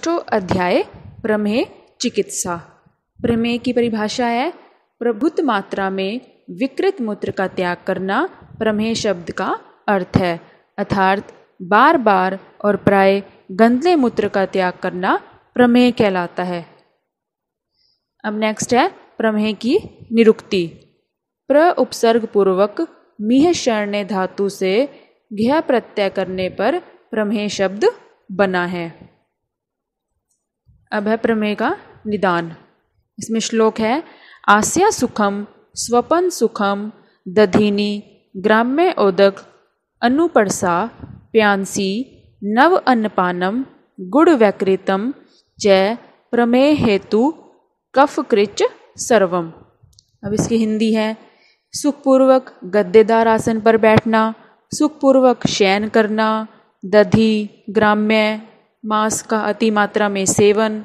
षष्ठो अध्याय प्रमेय चिकित्सा प्रमेह की परिभाषा है प्रभुत मात्रा में विकृत मूत्र का त्याग करना प्रमेय शब्द का अर्थ है अर्थात बार बार और प्राय गंदले मूत्र का त्याग करना प्रमेह कहलाता है अब नेक्स्ट है प्रमेय की निरुक्ति प्र उपसर्ग पूर्वक मिह शरण धातु से घ्य प्रत्यय करने पर प्रमेय शब्द बना है अब है प्रमेय का निदान इसमें श्लोक है आस्या सुखम स्वपन सुखम दधिनी ग्राम्य ओदक अनुपरसा प्यांसी नव अन्नपानम गुड़ वैकृतम जय प्रमेय हेतु कफ कृच सर्वम अब इसकी हिंदी है सुखपूर्वक गद्देदार आसन पर बैठना सुखपूर्वक शयन करना दधि ग्राम्य मांस का अति मात्रा में सेवन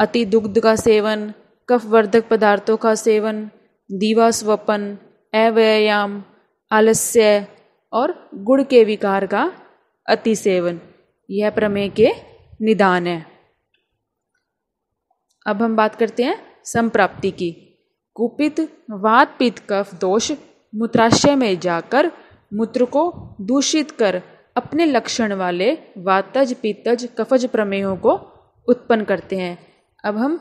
अति दुग्ध का सेवन कफवर्धक पदार्थों का सेवन दीवा स्वपन अव्यायाम आलस्य और गुड़ के विकार का अति सेवन यह प्रमेय के निदान है अब हम बात करते हैं संप्राप्ति की कुपित वातपित कफ दोष मूत्राशय में जाकर मूत्र को दूषित कर अपने लक्षण वाले वातज पीतज कफज प्रमेयों को उत्पन्न करते हैं अब हम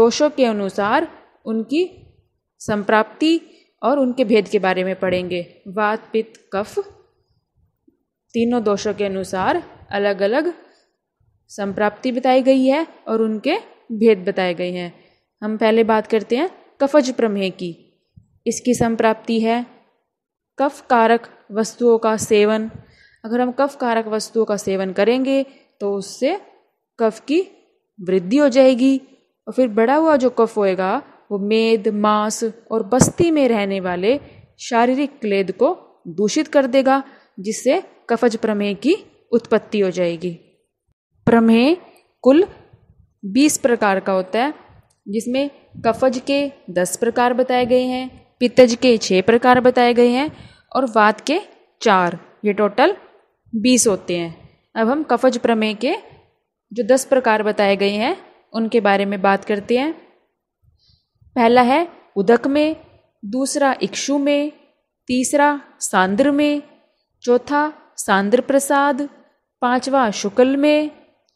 दोषों के अनुसार उनकी संप्राप्ति और उनके भेद के बारे में पढ़ेंगे वात पित्त कफ तीनों दोषों के अनुसार अलग अलग संप्राप्ति बताई गई है और उनके भेद बताए गए हैं हम पहले बात करते हैं कफज प्रमेह की इसकी संप्राप्ति है कफ कारक वस्तुओं का सेवन अगर हम कफ कारक वस्तुओं का सेवन करेंगे तो उससे कफ की वृद्धि हो जाएगी और फिर बड़ा हुआ जो कफ होएगा वो मेद मांस और बस्ती में रहने वाले शारीरिक क्लेद को दूषित कर देगा जिससे कफज प्रमेह की उत्पत्ति हो जाएगी प्रमेह कुल बीस प्रकार का होता है जिसमें कफज के दस प्रकार बताए गए हैं पितज के छः प्रकार बताए गए हैं और वात के चार ये टोटल बीस होते हैं अब हम कफज प्रमेय के जो दस प्रकार बताए गए हैं उनके बारे में बात करते हैं पहला है उदक में दूसरा इक्षु में तीसरा सांद्र में चौथा सांद्र प्रसाद पांचवा शुक्ल में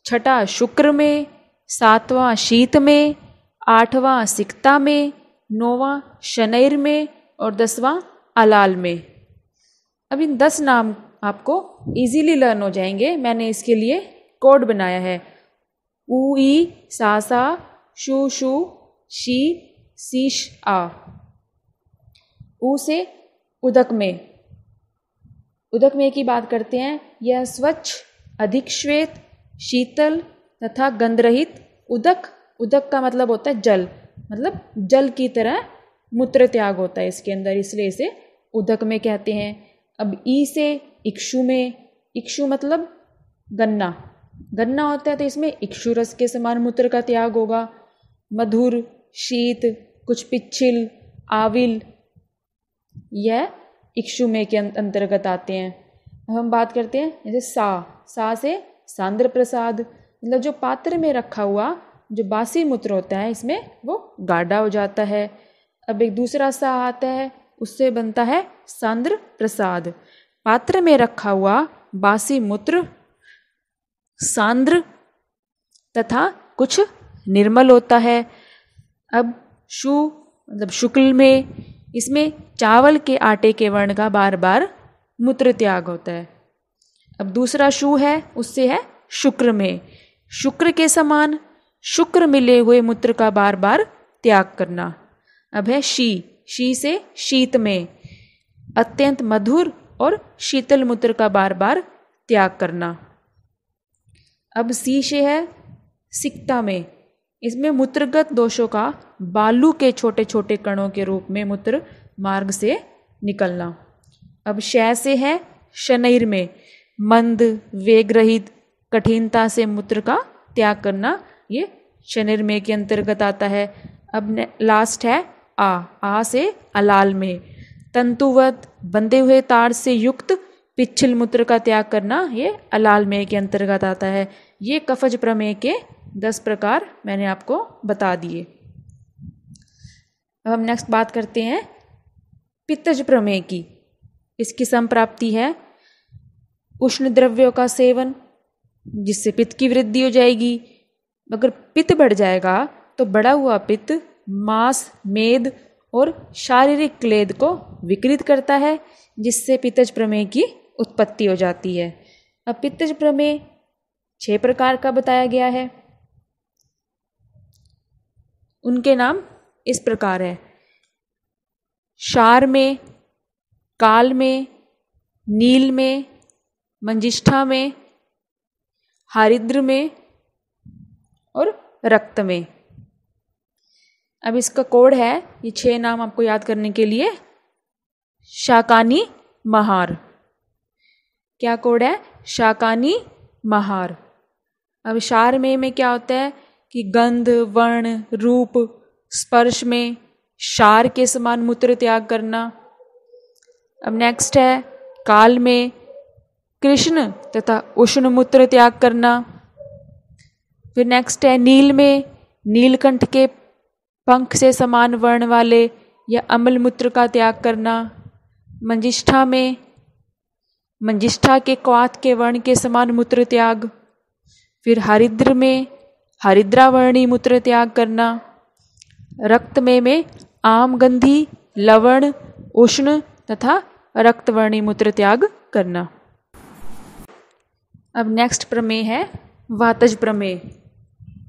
छठा शुक्र में सातवां शीत में आठवां सिकता में नौवां शनैर में और दसवां अलाल में अब इन दस नाम आपको इजीली लर्न हो जाएंगे मैंने इसके लिए कोड बनाया है ऊ ई सा सा शू शू शी शीश आ ऊ से उदक में उदक में की बात करते हैं यह स्वच्छ अधिक श्वेत शीतल तथा गंधरहित उदक उदक का मतलब होता है जल मतलब जल की तरह मूत्र त्याग होता है इसके अंदर इसलिए इसे उदक में कहते हैं अब ई से इक्षु में इक्षु मतलब गन्ना गन्ना होता है तो इसमें इक्षु रस के समान मूत्र का त्याग होगा मधुर शीत कुछ पिच्छिल आविल यह में के अंतर्गत आते हैं अब हम बात करते हैं जैसे सा सा से सांद्र प्रसाद मतलब जो पात्र में रखा हुआ जो बासी मूत्र होता है इसमें वो गाढ़ा हो जाता है अब एक दूसरा सा आता है उससे बनता है सांद्र प्रसाद पात्र में रखा हुआ बासी मूत्र सांद्र तथा कुछ निर्मल होता है अब शु मतलब शुक्ल में इसमें चावल के आटे के वर्ण का बार बार मूत्र त्याग होता है अब दूसरा शु है उससे है शुक्र में शुक्र के समान शुक्र मिले हुए मूत्र का बार बार त्याग करना अब है शी शी से शीत में अत्यंत मधुर और शीतल मूत्र का बार बार त्याग करना अब शीशे है सिक्ता में इसमें मूत्रगत दोषों का बालू के छोटे छोटे कणों के रूप में मूत्र मार्ग से निकलना अब शय से है शनैर में मंद वेग रहित कठिनता से मूत्र का त्याग करना ये शनैर में के अंतर्गत आता है अब लास्ट है आ आ से अलाल में तंतुवत बंधे हुए तार से युक्त पिच्छल मूत्र का त्याग करना ये अलाल मेय के अंतर्गत आता है ये कफज प्रमेय के दस प्रकार मैंने आपको बता दिए अब हम नेक्स्ट बात करते हैं पित्तज प्रमेय की इसकी संप्राप्ति है उष्ण द्रव्यों का सेवन जिससे पित्त की वृद्धि हो जाएगी अगर पित्त बढ़ जाएगा तो बढ़ा हुआ पित्त मांस मेद और शारीरिक क्लेद को विकृत करता है जिससे पितज प्रमेय की उत्पत्ति हो जाती है अब पितज प्रमेय छह प्रकार का बताया गया है उनके नाम इस प्रकार है शार में काल में नील में मंजिष्ठा में हरिद्र में और रक्त में अब इसका कोड है ये छह नाम आपको याद करने के लिए शाकानी महार क्या कोड है शाकानी महार अब शार में में क्या होता है कि गंध वर्ण रूप स्पर्श में शार के समान मूत्र त्याग करना अब नेक्स्ट है काल में कृष्ण तथा उष्ण मूत्र त्याग करना फिर नेक्स्ट है नील में नीलकंठ के पंख से समान वर्ण वाले या अमल मूत्र का त्याग करना मंजिष्ठा में मंजिष्ठा के क्वात के वर्ण के समान मूत्र त्याग फिर हरिद्र में हरिद्रावर्णी मूत्र त्याग करना रक्त में में गंधी लवण उष्ण तथा रक्तवर्णी मूत्र त्याग करना अब नेक्स्ट प्रमेय है वातज प्रमेय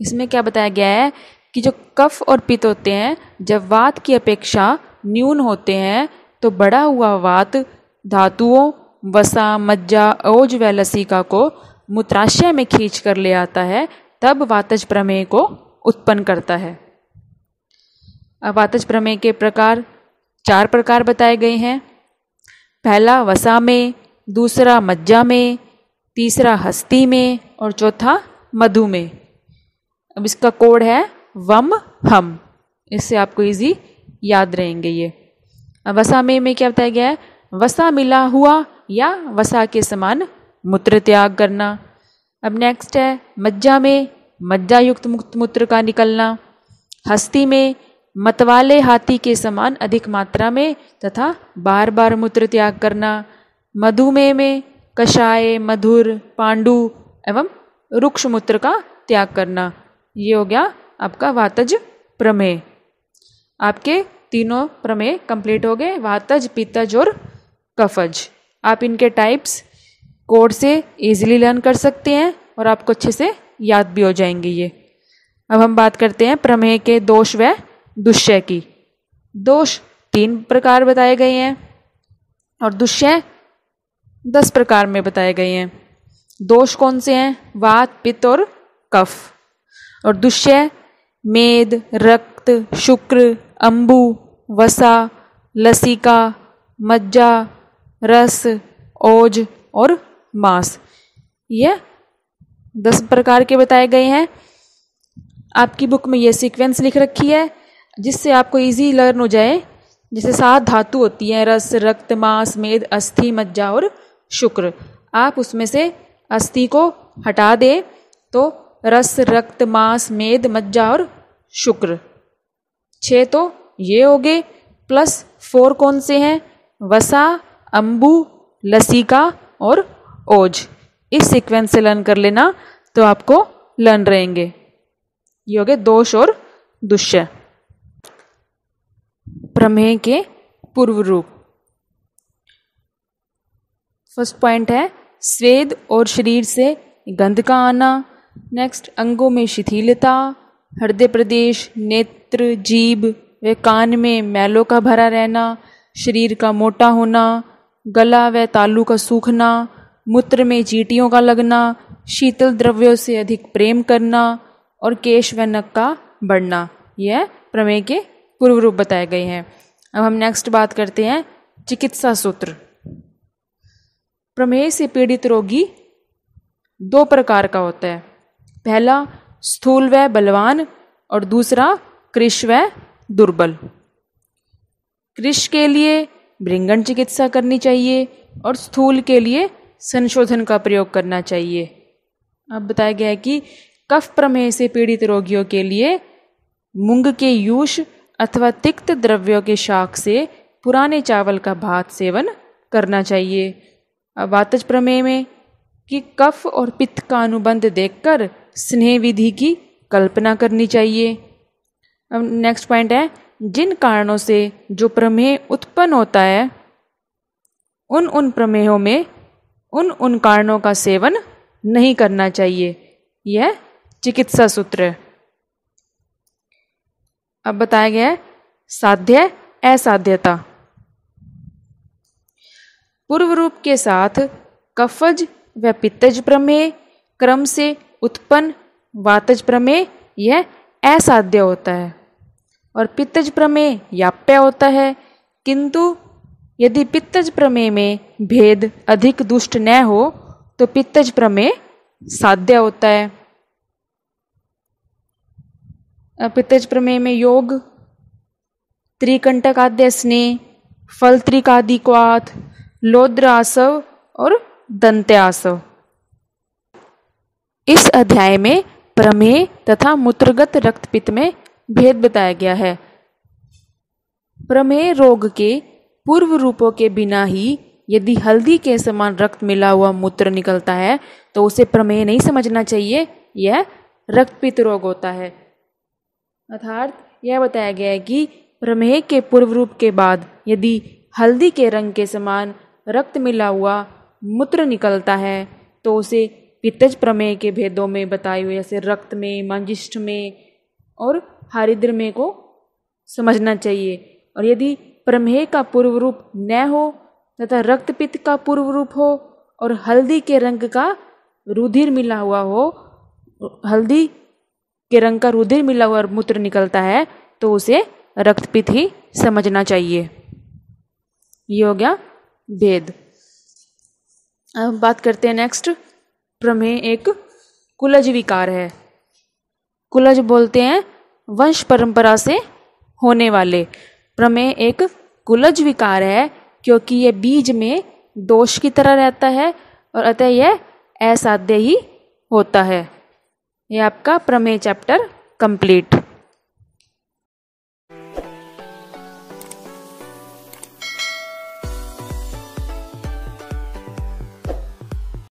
इसमें क्या बताया गया है कि जो कफ और पित्त होते हैं जब वात की अपेक्षा न्यून होते हैं तो बड़ा हुआ वात धातुओं वसा मज्जा ओज व लसिका को मूत्राशय में खींच कर ले आता है तब वातज प्रमेय को उत्पन्न करता है वातज प्रमेय के प्रकार चार प्रकार बताए गए हैं पहला वसा में दूसरा मज्जा में तीसरा हस्ती में और चौथा मधु में अब इसका कोड है वम हम इससे आपको इजी याद रहेंगे ये वसा में में क्या बताया गया है वसा मिला हुआ या वसा के समान मूत्र त्याग करना अब नेक्स्ट है मज्जा में मज्जा युक्त मुक्त मूत्र का निकलना हस्ती में मतवाले हाथी के समान अधिक मात्रा में तथा बार बार मूत्र त्याग करना मधुमेह में कषाय मधुर पांडु एवं रुक्ष मूत्र का त्याग करना ये हो गया आपका वातज प्रमेय आपके तीनों प्रमेय कंप्लीट हो गए वातज पितज और कफज आप इनके टाइप्स कोड से इजीली लर्न कर सकते हैं और आपको अच्छे से याद भी हो जाएंगे ये अब हम बात करते हैं प्रमेह के दोष व दुष्य की दोष तीन प्रकार बताए गए हैं और दुष्य दस प्रकार में बताए गए हैं दोष कौन से हैं वात पित्त और कफ और दुष्य मेद रक्त शुक्र अंबु वसा लसिका मज्जा रस ओज और मांस यह दस प्रकार के बताए गए हैं आपकी बुक में ये सीक्वेंस लिख रखी है जिससे आपको इजी लर्न हो जाए जैसे सात धातु होती हैं रस रक्त मांस मेद अस्थि मज्जा और शुक्र आप उसमें से अस्थि को हटा दें तो रस रक्त मांस मेद मज्जा और शुक्र छः तो ये हो गए प्लस फोर कौन से हैं वसा अम्बू लसीका और ओज इस सीक्वेंस से लर्न कर लेना तो आपको लर्न रहेंगे ये हो गए दोष और दुष्य प्रमेह के पूर्व रूप फर्स्ट पॉइंट है स्वेद और शरीर से गंध का आना नेक्स्ट अंगों में शिथिलता हृदय प्रदेश नेत्र जीभ वे कान में मैलों का भरा रहना शरीर का मोटा होना गला व तालू का सूखना मूत्र में चीटियों का लगना शीतल द्रव्यों से अधिक प्रेम करना और केश व नक का बढ़ना यह प्रमेय के पूर्व रूप बताए गए हैं अब हम नेक्स्ट बात करते हैं चिकित्सा सूत्र प्रमेय से पीड़ित रोगी दो प्रकार का होता है पहला स्थूल व बलवान और दूसरा कृष व दुर्बल कृष के लिए भृंगण चिकित्सा करनी चाहिए और स्थूल के लिए संशोधन का प्रयोग करना चाहिए अब बताया गया है कि कफ प्रमेह से पीड़ित रोगियों के लिए मूंग के यूश अथवा तिक्त द्रव्यों के शाख से पुराने चावल का भात सेवन करना चाहिए अब वातज प्रमेय में कि कफ और पित्त का अनुबंध देखकर स्नेह विधि की कल्पना करनी चाहिए अब नेक्स्ट पॉइंट है जिन कारणों से जो प्रमेह उत्पन्न होता है उन उन प्रमेयों में उन उन कारणों का सेवन नहीं करना चाहिए यह चिकित्सा सूत्र अब बताया गया है साध्य असाध्यता पूर्व रूप के साथ कफज व पित्तज प्रमेय क्रम से उत्पन्न वातज प्रमेय यह असाध्य होता है और पित्तज प्रमेय याप्य होता है किंतु यदि पित्तज प्रमेय में भेद अधिक दुष्ट न हो तो पित्तज प्रमेय साध्य होता है पित्तज प्रमेय में योग त्रिकंटक आद्य स्नेह फल त्रिकादि क्वाथ लोद्र आसव और दंत्यासव इस अध्याय में प्रमेय तथा मूत्रगत रक्तपित्त में भेद बताया गया है प्रमेय रोग के पूर्व रूपों के बिना ही यदि हल्दी के समान रक्त मिला हुआ मूत्र निकलता है तो उसे प्रमेय नहीं समझना चाहिए यह रक्तपित रोग होता है अर्थात यह बताया गया है कि प्रमेह के पूर्व रूप के बाद यदि हल्दी के रंग के समान रक्त मिला हुआ मूत्र निकलता है तो उसे पितज प्रमेय के भेदों में बताए हुए जैसे रक्त में मंजिष्ठ में और में को समझना चाहिए और यदि प्रमेह का पूर्व रूप न हो तथा रक्तपित्त का पूर्व रूप हो और हल्दी के रंग का रुधिर मिला हुआ हो हल्दी के रंग का रुधिर मिला हुआ मूत्र निकलता है तो उसे रक्तपित ही समझना चाहिए ये हो गया भेद अब बात करते हैं नेक्स्ट प्रमेय एक कुलज विकार है कुलज बोलते हैं वंश परंपरा से होने वाले प्रमेय एक कुलज विकार है क्योंकि यह बीज में दोष की तरह रहता है और अतः यह असाध्य ही होता है यह आपका प्रमेय चैप्टर कंप्लीट